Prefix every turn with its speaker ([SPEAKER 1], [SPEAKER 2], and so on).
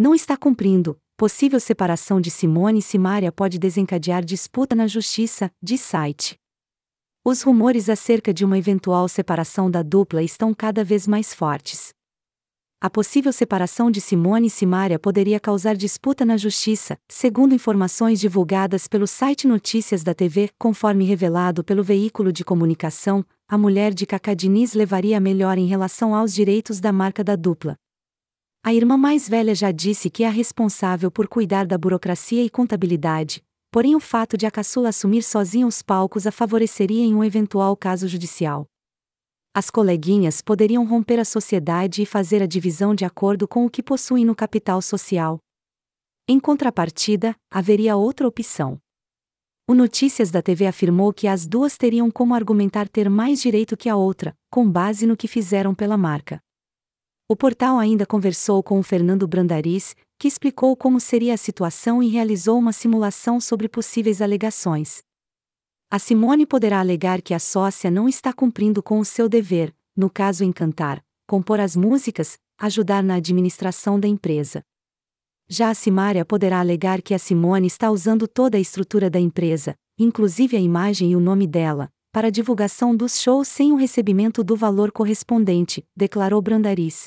[SPEAKER 1] não está cumprindo, possível separação de Simone e Simária pode desencadear disputa na justiça, diz site. Os rumores acerca de uma eventual separação da dupla estão cada vez mais fortes. A possível separação de Simone e Simária poderia causar disputa na justiça, segundo informações divulgadas pelo site Notícias da TV, conforme revelado pelo veículo de comunicação, a mulher de Cacá levaria levaria melhor em relação aos direitos da marca da dupla. A irmã mais velha já disse que é a responsável por cuidar da burocracia e contabilidade, porém o fato de a caçula assumir sozinha os palcos a favoreceria em um eventual caso judicial. As coleguinhas poderiam romper a sociedade e fazer a divisão de acordo com o que possuem no capital social. Em contrapartida, haveria outra opção. O Notícias da TV afirmou que as duas teriam como argumentar ter mais direito que a outra, com base no que fizeram pela marca. O portal ainda conversou com o Fernando Brandaris, que explicou como seria a situação e realizou uma simulação sobre possíveis alegações. A Simone poderá alegar que a sócia não está cumprindo com o seu dever, no caso em cantar, compor as músicas, ajudar na administração da empresa. Já a Simária poderá alegar que a Simone está usando toda a estrutura da empresa, inclusive a imagem e o nome dela, para divulgação dos shows sem o recebimento do valor correspondente, declarou Brandaris.